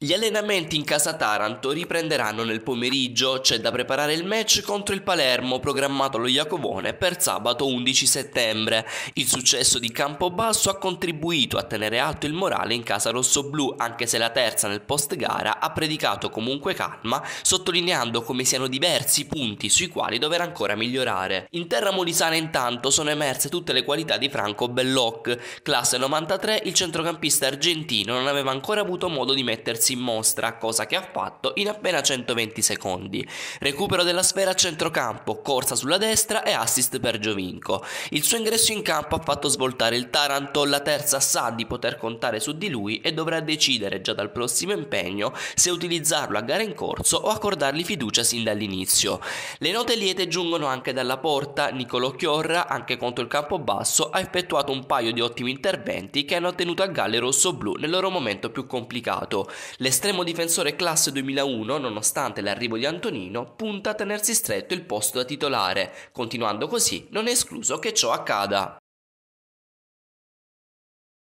Gli allenamenti in casa Taranto riprenderanno nel pomeriggio, c'è da preparare il match contro il Palermo programmato allo Iacovone per sabato 11 settembre. Il successo di Campobasso ha contribuito a tenere alto il morale in casa rossoblù, anche se la terza nel post gara ha predicato comunque calma, sottolineando come siano diversi i punti sui quali dover ancora migliorare. In terra molisana intanto sono emerse tutte le qualità di Franco Belloc. Classe 93, il centrocampista argentino non aveva ancora avuto modo di mettersi mettersi in mostra, cosa che ha fatto in appena 120 secondi. Recupero della sfera a centrocampo, corsa sulla destra e assist per Giovinco. Il suo ingresso in campo ha fatto svoltare il Taranto, la terza sa di poter contare su di lui e dovrà decidere già dal prossimo impegno se utilizzarlo a gara in corso o accordargli fiducia sin dall'inizio. Le note liete giungono anche dalla porta, Nicolo Chiorra, anche contro il campo basso, ha effettuato un paio di ottimi interventi che hanno tenuto a galla i rossoblù nel loro momento più complicato. L'estremo difensore classe 2001, nonostante l'arrivo di Antonino, punta a tenersi stretto il posto da titolare, continuando così, non è escluso che ciò accada.